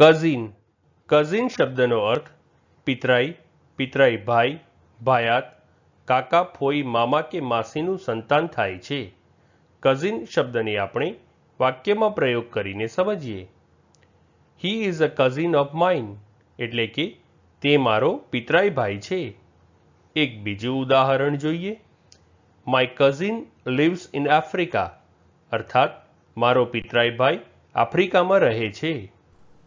cousin cousin શબ્દનો અર્થ પિતરાઈ પિતરાઈ ભાઈ ભાયાત કાકા ફોઈ મામા કે માસીનું સંતાન થાય છે કઝિન શબ્દને આપણે વાક્યમાં પ્રયોગ કરીને સમજીએ he is a cousin of mine એટલે કે તે મારો પિતરાઈ ભાઈ છે એક બીજું ઉદાહરણ જોઈએ my cousin lives in Africa અર્થાત મારો પિતરાઈ ભાઈ આફ્રિકામાં રહે છે